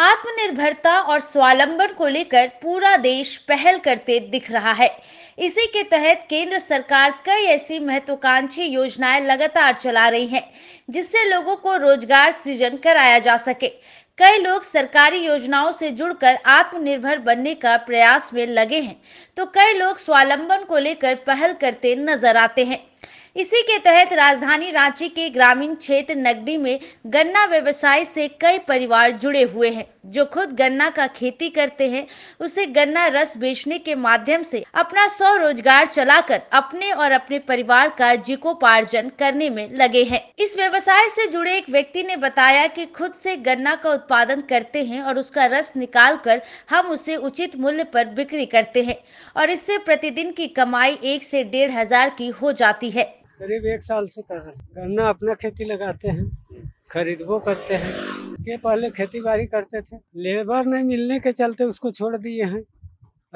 आत्मनिर्भरता और स्वालंबन को लेकर पूरा देश पहल करते दिख रहा है इसी के तहत केंद्र सरकार कई ऐसी महत्वाकांक्षी योजनाएं लगातार चला रही हैं जिससे लोगों को रोजगार सृजन कराया जा सके कई लोग सरकारी योजनाओं से जुड़कर आत्मनिर्भर बनने का प्रयास में लगे हैं तो कई लोग स्वालंबन को लेकर पहल करते नजर आते हैं इसी के तहत राजधानी रांची के ग्रामीण क्षेत्र नगड़ी में गन्ना व्यवसाय से कई परिवार जुड़े हुए हैं जो खुद गन्ना का खेती करते हैं उसे गन्ना रस बेचने के माध्यम से अपना स्वरोजगार चलाकर अपने और अपने परिवार का जीकोपार्जन करने में लगे हैं इस व्यवसाय से जुड़े एक व्यक्ति ने बताया कि खुद से गन्ना का उत्पादन करते हैं और उसका रस निकाल कर हम उसे उचित मूल्य पर बिक्री करते हैं और इससे प्रतिदिन की कमाई एक से डेढ़ हजार की हो जाती है करीब एक साल से कर रहे हैं गन्ना अपना खेती लगाते हैं खरीदबो करते हैं के पहले खेती बाड़ी करते थे लेबर नहीं मिलने के चलते उसको छोड़ दिए हैं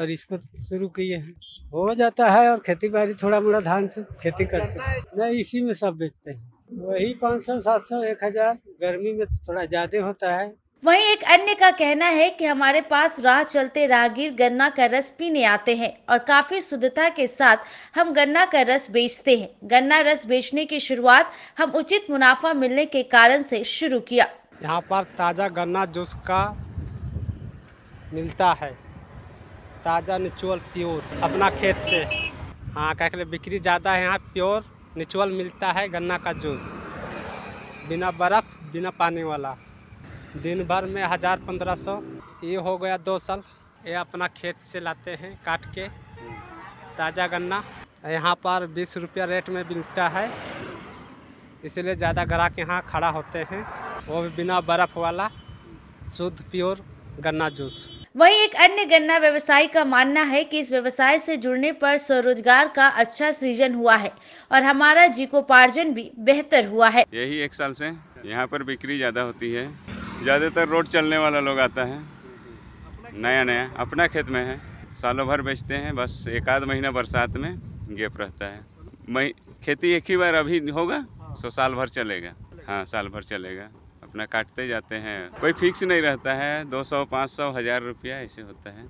और इसको शुरू किए हैं हो जाता है और खेती बाड़ी थोड़ा मोड़ा धान से खेती करते हैं नहीं इसी में सब बेचते हैं वही पाँच सौ सात सौ एक हज़ार गर्मी में तो थोड़ा ज़्यादा होता है वहीं एक अन्य का कहना है कि हमारे पास राह चलते राहगीर गन्ना का रस पीने आते हैं और काफ़ी शुद्धता के साथ हम गन्ना का रस बेचते हैं गन्ना रस बेचने की शुरुआत हम उचित मुनाफा मिलने के कारण से शुरू किया यहाँ पर ताज़ा गन्ना जूस का मिलता है ताज़ा निचुअल प्योर अपना खेत से हाँ कह बिक्री ज़्यादा है यहाँ प्योर निचुअल मिलता है गन्ना का जूस बिना बर्फ़ बिना पानी वाला दिन भर में हज़ार पंद्रह सौ ये हो गया दो साल ये अपना खेत से लाते हैं काट के ताज़ा गन्ना यहाँ पर बीस रुपया रेट में मिलता है इसलिए ज़्यादा ग्राहक यहाँ खड़ा होते हैं वो भी बिना बर्फ़ वाला शुद्ध प्योर गन्ना जूस वहीं एक अन्य गन्ना व्यवसायी का मानना है कि इस व्यवसाय से जुड़ने पर स्वरोजगार का अच्छा सृजन हुआ है और हमारा जीकोपार्जन भी बेहतर हुआ है यही एक साल से यहाँ पर बिक्री ज्यादा होती है ज़्यादातर रोड चलने वाला लोग आता है नया नया अपना खेत में है सालों भर बेचते हैं बस एक आध महीना बरसात में गेप रहता है मई खेती एक ही बार अभी होगा सो हाँ। तो साल भर चलेगा हाँ साल भर चलेगा अपना काटते जाते हैं कोई फिक्स नहीं रहता है दो सौ पाँच सौ हज़ार रुपया ऐसे होता है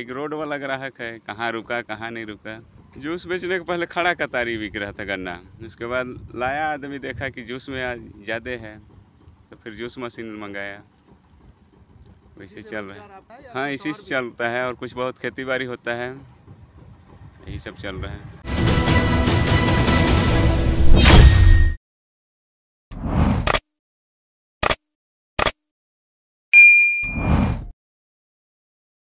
एक रोड वाला ग्राहक है कहाँ रुका कहाँ नहीं रुका जूस बेचने के पहले खड़ा कतारी बिक रहा था गन्ना उसके बाद लाया आदमी देखा कि जूस में ज़्यादा है फिर जूस मशीन मंगाया वैसे चल रहा है हाँ इसी तो से चलता है और कुछ बहुत खेती बाड़ी होता है यही सब चल रहा है